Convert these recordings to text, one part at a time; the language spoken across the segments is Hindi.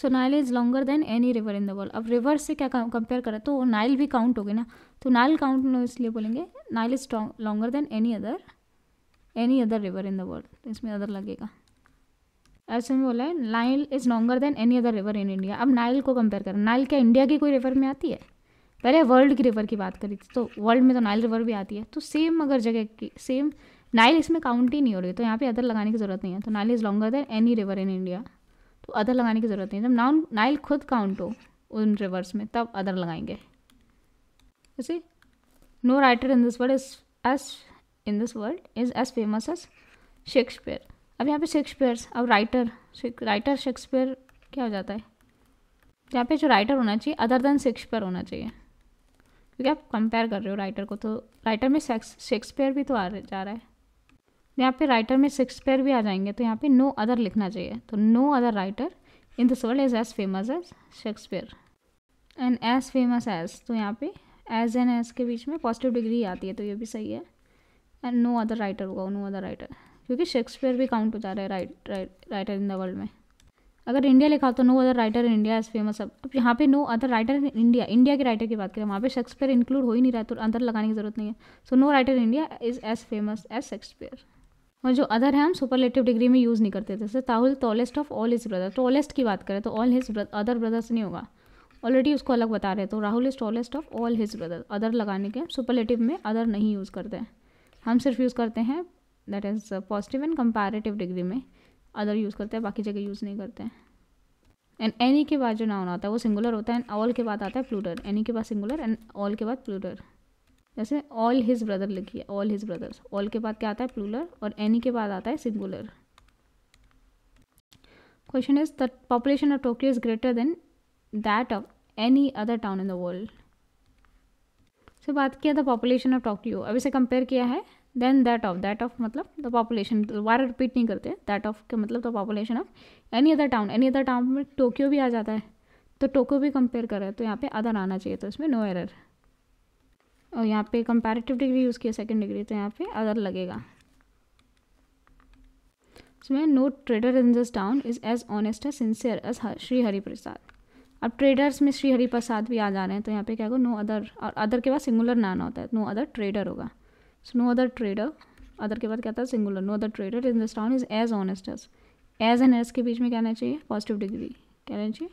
so Nile is longer than any river in the world अब रिवर से क्या कंपेयर करें तो नाइल भी काउंट हो गई ना तो नाइल काउंट इसलिए बोलेंगे Nile is longer than any other any other river in the world तो इसमें अदर लगेगा ऐसे में बोला है Nile is longer than any other river in India अब नाइल को कंपेयर करें नाइल क्या इंडिया की कोई रिवर में आती है पहले वर्ल्ड की रिवर की बात करी थी तो वर्ल्ड में तो नाइल रिवर भी आती है तो सेम अगर जगह की सेम नाइल इसमें काउंट ही नहीं हो रही तो यहाँ पे अदर लगाने की ज़रूरत नहीं है तो Nile is longer than any river in India तो अदर लगाने की ज़रूरत नहीं जब नाउन नाइल खुद काउंट हो उन रिवर्स में तब अदर लगाएंगे जैसे no writer in this world is as in this world is as famous as Shakespeare अब यहाँ पे शेक्सपियर अब राइटर राइटर शेक्सपियर क्या हो जाता है यहाँ पे जो राइटर होना चाहिए अदर देन शेक्सपियर होना चाहिए क्योंकि आप कंपेयर कर रहे हो राइटर को तो राइटर में शेक्सपियर भी तो आ जा रहा है यहाँ पे राइटर में शेक्सपियर भी आ जाएंगे तो यहाँ पे नो अदर लिखना चाहिए तो no other writer in this world is as famous as Shakespeare and as famous as तो यहाँ पे एज एंड एज के बीच में पॉजिटिव डिग्री आती है तो ये भी सही है एंड नो अदर राइटर होगा नो अदर राइटर क्योंकि शेक्सपियर भी काउंट हो जा रहा है right right writer in the world में अगर इंडिया लिखा तो no other writer in India as famous अब यहाँ पे no other writer in India India के राइटर की बात करें वहाँ पे शेक्सपियर इंक्लूड हो ही नहीं रहा तो अंदर लगाने की जरूरत नहीं है so no writer India is as famous as Shakespeare और जो अदर है हम सुपरलेटिव डिग्री में यूज़ नहीं करते थे जैसे Rahul tallest of all his brother tallest की बात करें तो ऑल हिज अदर ब्रदर्स नहीं होगा ऑलरेडी उसको अलग बता रहे हैं तो Rahul is tallest of all his brother other लगाने के सुपरलेटिव में अदर नहीं यूज़ करते हम सिर्फ यूज़ करते हैं that is positive and comparative degree में अदर यूज़ करते हैं बाकी जगह यूज़ नहीं करते हैं एंड एनी के बाद जो नाउन आता है वो सिंगुलर होता है एंड ऑल के बाद आता है प्लूटर एनी के बाद सिंगुलर एंड ऑल के बाद प्लूटर जैसे ऑल हिज ब्रदर लिखिए ऑल हिज ब्रदर्स ऑल के बाद क्या आता है प्लूलर और एनी के बाद आता है singular question is the population of Tokyo is greater than that of any other town in the world so बात किया द पॉपुलेशन ऑफ टोक्यो अब इसे कंपेयर किया है than that of that of मतलब द पॉपुलेशन वार रिपीट नहीं करते दैट ऑफ के मतलब the population of any other town any other town में टोक्यो भी आ जाता है तो टोक्यो भी कंपेयर कर रहे हैं तो यहाँ पे अदर आना चाहिए तो इसमें नो एरर और यहाँ पे कंपेरेटिव डिग्री यूज़ किया सेकेंड डिग्री तो यहाँ पे अदर लगेगा इसमें no trader in this town is as honest as sincere as Shri Hari Prasad अब ट्रेडर्स में श्री हरि प्रसाद भी आ जा रहे हैं तो यहाँ पे क्या होगा नो अदर और अदर के बाद सिंगुलर नाना होता है नो अदर ट्रेडर होगा so no other trader other के बाद क्या था singular no other trader in this town is as honest as as and as के बीच में कहना चाहिए पॉजिटिव डिग्री कहना चाहिए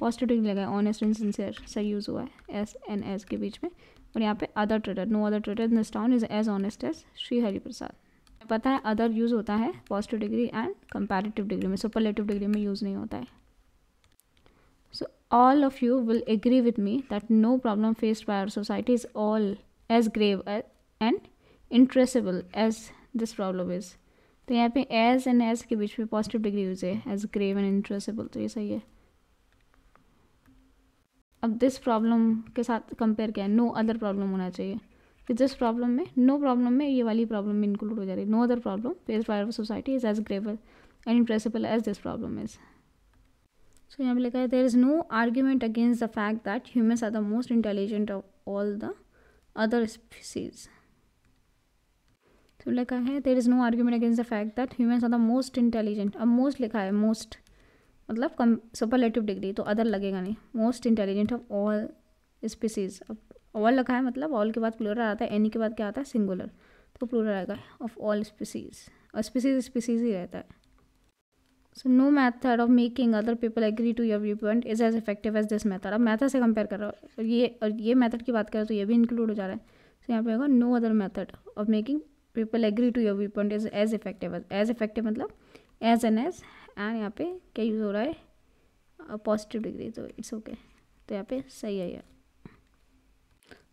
पॉजिटिव डिग्री लगा ऑनेस्ट एंड सिंसियर सही यूज़ हुआ है एस एंड एस के बीच में और यहाँ पे other trader no other trader this town is as honest as Shri Hariprasad पता है अदर यूज़ होता है positive degree and comparative degree में सुपरलेटिव डिग्री में यूज़ नहीं होता है so all of you will agree with me that no problem faced by our society is all as grave and intractable as this problem is तो यहाँ पे एज एंड एज के बीच में पॉजिटिव डिग्री यूज है एज ग्रेव एंड इंट्रेसेबल तो ये सही है अब दिस प्रॉब्लम के साथ कंपेयर किया नो अदर प्रॉब्लम होना चाहिए कि जिस प्रॉब्लम में नो no प्रॉब्लम में ये वाली प्रॉब्लम इंक्लूड हो जा रही है no other problem face by society is as graver and impressible as this problem is so यहाँ पे लिखा है there is no argument against the fact that humans are the most intelligent of all the other species तो लिखा है there is no argument against the fact that humans are the most intelligent अब मोस्ट लिखा है मोस्ट मतलब कम सुपरलेटिव डिग्री तो अदर लगेगा नहीं most intelligent of all species अब ऑल लगा है मतलब ऑल के बाद प्लूरल आता है एनी के बाद क्या आता है सिंगुलर तो प्लूरल आएगा ऑफ ऑल स्पीसीज और स्पीसीज स्पीसीज ही रहता है so no method of making other people agree to your viewpoint is as effective as this method अब मैथड से कंपेयर कर रहा हूँ और ये और ये मैथड की बात करें तो ये भी इंक्लूड हो जा रहा है सो यहाँ पे होगा no other method of making people agree to your viewpoint is as effective as effective मतलब एज एन एज एंड यहाँ पे क्या यूज़ हो रहा है पॉजिटिव डिग्री तो इट्स ओके तो यहाँ पे सही है यार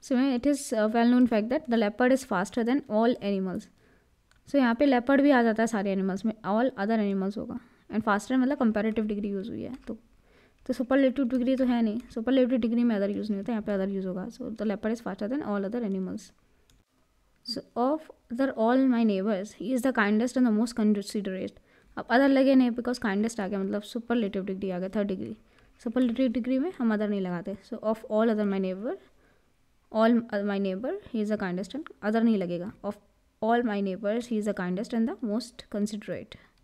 so it is well known fact that the leopard is faster than all animals so यहाँ पे लेपर्ड भी आ जाता है सारे एनिमल्स में ऑल अदर एनिमल्स होगा एंड फास्टर मतलब कंपेरेटिव डिग्री यूज़ हुई है तो तो लेटिव डिग्री तो है नहीं सुपर लेटिव डिग्री में अदर यूज़ नहीं होता यहाँ पे अदर यूज़ होगा so the leopard is faster than all other animals so of दर all my neighbours he is the kindest and the most considerate अब अदर लगे नहीं बिकॉज काइंडेस्ट आ गया मतलब सुपर लेटिव डिग्री आ गया थर्ड डिग्री सुपरलेटिव डिग्री में हम अदर नहीं लगाते so of all other my neighbour all my neighbour he is a kindest and other नहीं लगेगा of all my neighbours he is a kindest and the most considerate